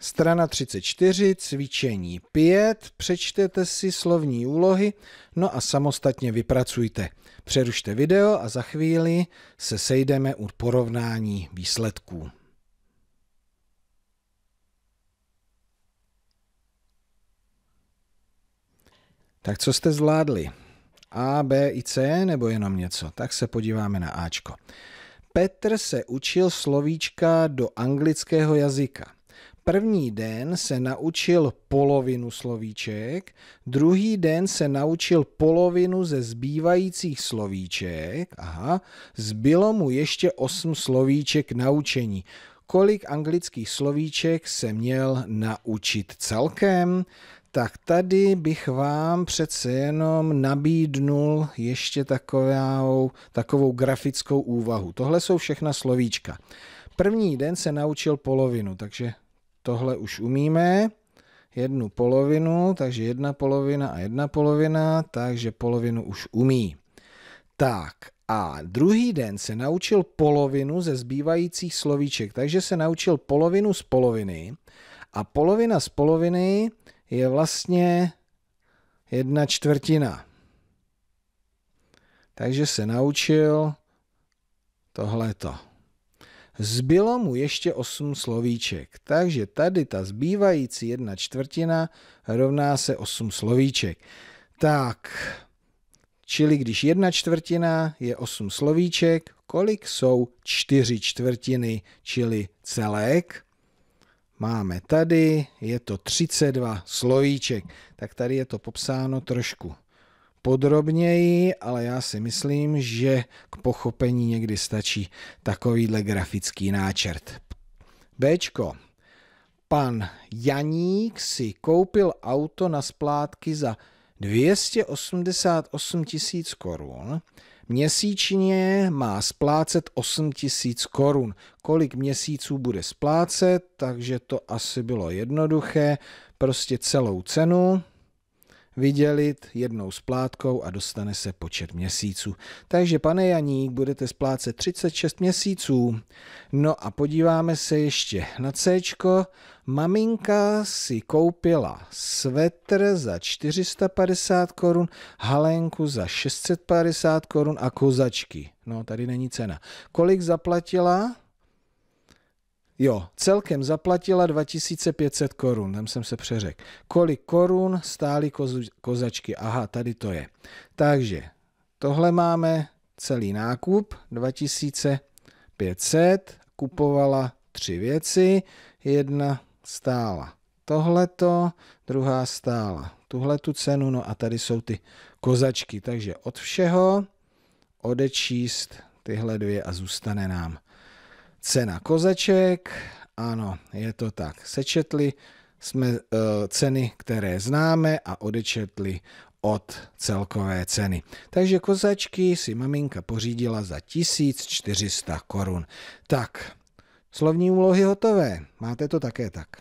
Strana 34, cvičení 5, přečtete si slovní úlohy, no a samostatně vypracujte. Přerušte video a za chvíli se sejdeme u porovnání výsledků. Tak co jste zvládli? A, B i C nebo jenom něco? Tak se podíváme na Ačko. Petr se učil slovíčka do anglického jazyka. První den se naučil polovinu slovíček, druhý den se naučil polovinu ze zbývajících slovíček, aha, zbylo mu ještě osm slovíček naučení. Kolik anglických slovíček se měl naučit celkem? Tak tady bych vám přece jenom nabídnul ještě takovou, takovou grafickou úvahu. Tohle jsou všechna slovíčka. První den se naučil polovinu, takže tohle už umíme, jednu polovinu, takže jedna polovina a jedna polovina, takže polovinu už umí. Tak a druhý den se naučil polovinu ze zbývajících slovíček, takže se naučil polovinu z poloviny a polovina z poloviny je vlastně jedna čtvrtina. Takže se naučil tohleto. Zbylo mu ještě 8 slovíček, takže tady ta zbývající jedna čtvrtina rovná se 8 slovíček. Tak, čili když jedna čtvrtina je 8 slovíček, kolik jsou čtyři čtvrtiny, čili celek? Máme tady, je to 32 slovíček, tak tady je to popsáno trošku podrobněji, ale já si myslím, že k pochopení někdy stačí takovýhle grafický náčrt. Bčko. Pan Janík si koupil auto na splátky za 288 tisíc korun. Měsíčně má splácet 8 tisíc korun. Kolik měsíců bude splácet, takže to asi bylo jednoduché. Prostě celou cenu vydělit jednou splátkou a dostane se počet měsíců. Takže pane Janík, budete splácet 36 měsíců. No a podíváme se ještě na C. Maminka si koupila svetr za 450 korun, halenku za 650 korun a kozačky. No, tady není cena. Kolik zaplatila? Jo, celkem zaplatila 2500 korun, tam jsem se přeřekl. Kolik korun stály kozu, kozačky? Aha, tady to je. Takže tohle máme celý nákup, 2500, kupovala tři věci, jedna stála tohleto, druhá stála tuhle tu cenu, no a tady jsou ty kozačky, takže od všeho odečíst tyhle dvě a zůstane nám cena kozeček, ano, je to tak. Sečetli jsme eh, ceny, které známe a odečetli od celkové ceny. Takže kozačky si maminka pořídila za 1400 korun. Tak, slovní úlohy hotové. Máte to také tak.